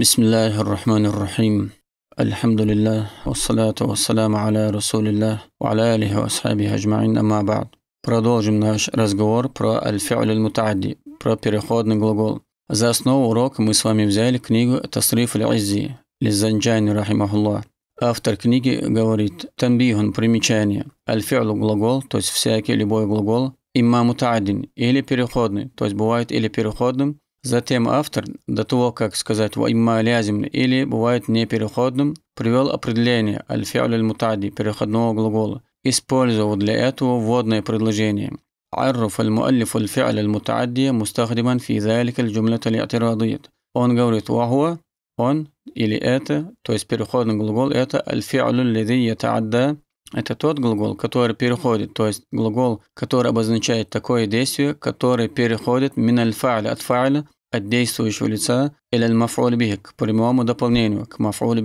بسم الله الرحمن الرحيم الحمد لله والصلاة والسلام على رسول الله وعلى آله وأصحابه أجمعين أما بعد Продолжим наш разговор про الفعل المتعدي про переходный глагол. За основу урока мы с вами взяли книгу تصريف العزي аль-Иззи» رحمه الله Автор книги говорит تنبيه примечание, الفعل глагол, то есть всякий любой глагол, إما متعدين или переходный, то есть бывает или переходным, Затем автор, до того, как сказать «ваимма лязим» или «бывает непереходным», привел определение аль аль-мутади» переходного глагола, использовав для этого вводное предложение. عرف المؤلف الفعل المتعدي مستخدما في ذلك الجملة الاعتراضية. Он говорит وهو он или это, то есть переходный глагол это الفعل الذي يتعدى это тот глагол, который переходит, то есть глагол, который обозначает такое действие, которое переходит من الفعل от фа'ля от действующего лица или аль-мафуль к прямому дополнению, к мафуль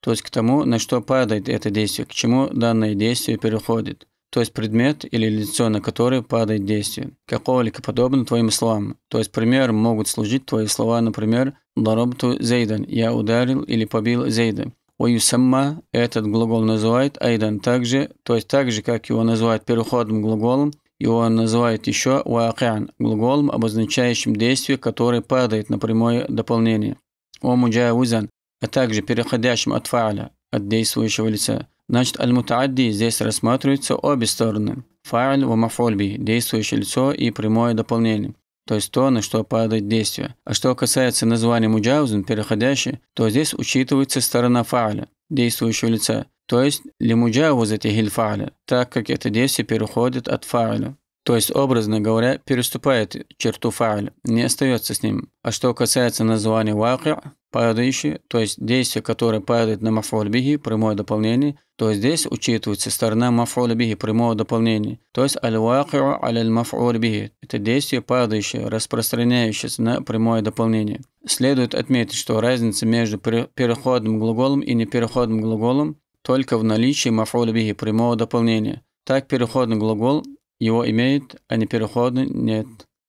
то есть к тому, на что падает это действие, к чему данное действие переходит, то есть предмет или лицо, на которое падает действие. Какого-либо подобно твоим словам, то есть пример могут служить твои слова, например, «дарабту зейдан» – «я ударил» или «побил зейда». «Уюсамма» – этот глагол называет «айдан» также, то есть так же, как его называют переходным глаголом, его называют еще вакиан – глаголом, обозначающим действие, которое падает на прямое дополнение. О муджаузан, а также переходящим от фааля, от действующего лица. Значит, аль-мутадди здесь рассматриваются обе стороны. Фааль ва мафульби – действующее лицо и прямое дополнение то есть то, на что падает действие. А что касается названия муджаузен, переходящий, то здесь учитывается сторона фааля, действующего лица, то есть лимуджавузатихи ль-фа'ля, так как это действие переходит от фа'ля, то есть, образно говоря, переступает черту фа'ля, не остается с ним. А что касается названия вакя, падающий, то есть действие, которое падает на мафуль прямое дополнение, то здесь учитывается сторона мафуль прямого дополнения, то есть аль-вакиу аль-мафуль Это действие падающее, распространяющееся на прямое дополнение. Следует отметить, что разница между переходным глаголом и непереходным глаголом только в наличии мафуль прямого дополнения. Так переходный глагол его имеет, а не переходный нет.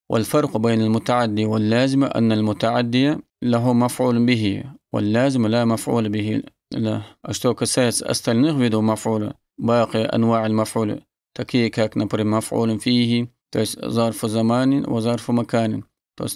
والفرق بين المتعدي واللازم أن المتعدي له مفعول به واللازم لا مفعول به له. А что касается остальных مفعول باقي أنواع المفعول такие как, например, мафулин фиги, то есть зарфу заманин, во зарфу маканин,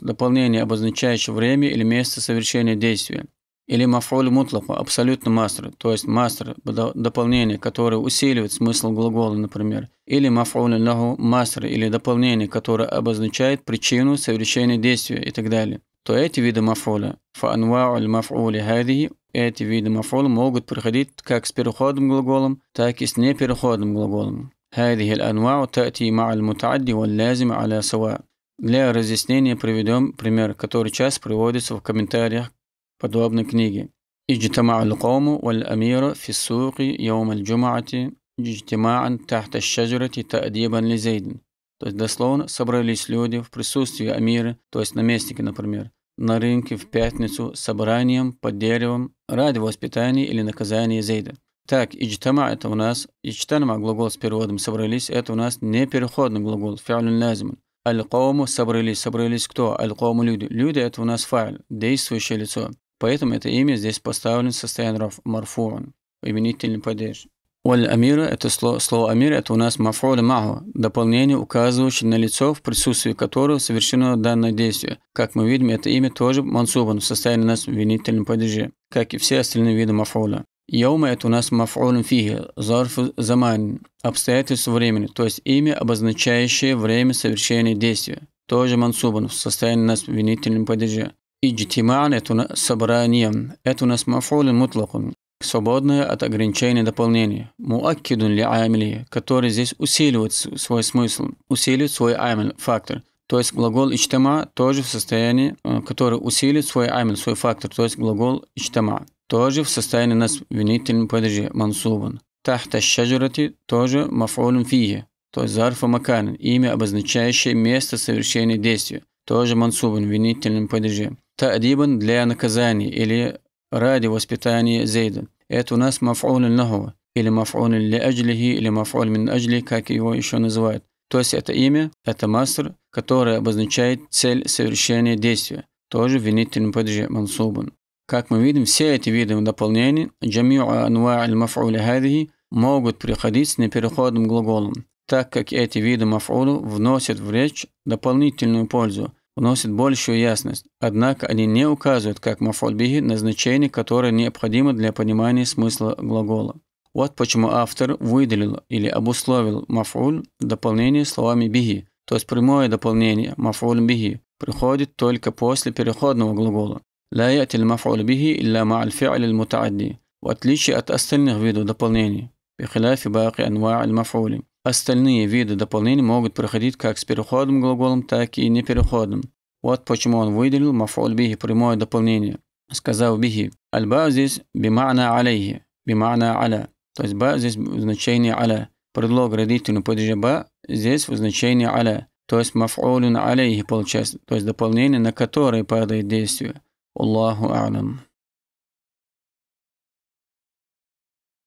дополнение, обозначающее время или место совершения действия или мафуль мутлаку, абсолютно мастер, то есть мастер, дополнение, которое усиливает смысл глагола, например, или мафуль лагу мастер, или дополнение, которое обозначает причину совершения действия и так далее, то эти виды мафуля, фаанвауль мафули хадихи, эти виды мафуля могут приходить как с переходным глаголом, так и с непереходным глаголом. هذه الأنواع تأتي مع المتعدي واللازم على سواء. Для разъяснения приведем пример, который часто приводится в комментариях подобной книги. Иджтама аль-Кому валь-Амира фи суки йоум аль-Джумаати иджтимаан тахта шаджарати таадибан лизейдин. То есть дословно собрались люди в присутствии Амира, то есть наместника, например, на рынке в пятницу собранием под деревом ради воспитания или наказания Зейда. Так, иджтама – это у нас, иджтама – глагол с переводом «собрались», это у нас не переходный глагол, фиалюн лазимун. Аль-Кауму собрались, собрались кто? Аль-Кауму люди. Люди – это у нас файл, действующее лицо. Поэтому это имя здесь поставлено со состояние марфуан, именительный падеж. Валь амира – это слово, слово амира это у нас мафуля маху, дополнение, указывающее на лицо, в присутствии которого совершено данное действие. Как мы видим, это имя тоже мансубан в состоянии у нас в винительном падеже, как и все остальные виды мафуля. Яума – это у нас мафулин фихи, зарф заман, обстоятельство времени, то есть имя, обозначающее время совершения действия. Тоже мансубан в состоянии у нас в винительном падеже. Иджтиман – это собрание, это у нас мафулин мутлакун, свободное от ограничений дополнения. Муаккидун ли амили, который здесь усиливает свой смысл, усиливает свой амиль, фактор. То есть глагол ичтама тоже в состоянии, э, который усилит свой амин, свой фактор, то есть глагол ичтама тоже в состоянии нас винительным падежи мансубан. Тахта шаджарати тоже мафулун фие, то есть зарфа макан, имя, обозначающее место совершения действия, тоже мансубан, винительным падеже. تأديبا для наказания или ради воспитания Зейда. Это у нас маф'улин лаху или маф'улин ли аджлихи или маф'уль мин аджли, как его еще называют. То есть это имя, это мастер, которое обозначает цель совершения действия, тоже винительный винительном падеже мансубан. Как мы видим, все эти виды дополнений джами'а анва аль-маф'уля хадихи могут приходить с непереходным глаголом, так как эти виды маф'улу вносят в речь дополнительную пользу, вносит большую ясность, однако они не указывают как мафольбихи на значение, которое необходимо для понимания смысла глагола. Вот почему автор выделил или обусловил мафуль в дополнение словами биги, то есть прямое дополнение мафуль биги приходит только после переходного глагола. لا يأتي المفعول به إلا مع الفعل المتعدي в отличие от остальных видов дополнений, بخلاف باقي أنواع المفعول Остальные виды дополнений могут проходить как с переходным глаголом, так и не непереходным. Вот почему он выделил мафуль бихи прямое дополнение, Сказал бихи. аль здесь бимана алейхи, бимана аля. То есть ба здесь в значении аля. Предлог родительного падежа ба здесь в значении аля. То есть мафулин алейхи получается, то есть дополнение, на которое падает действие. Аллаху алям.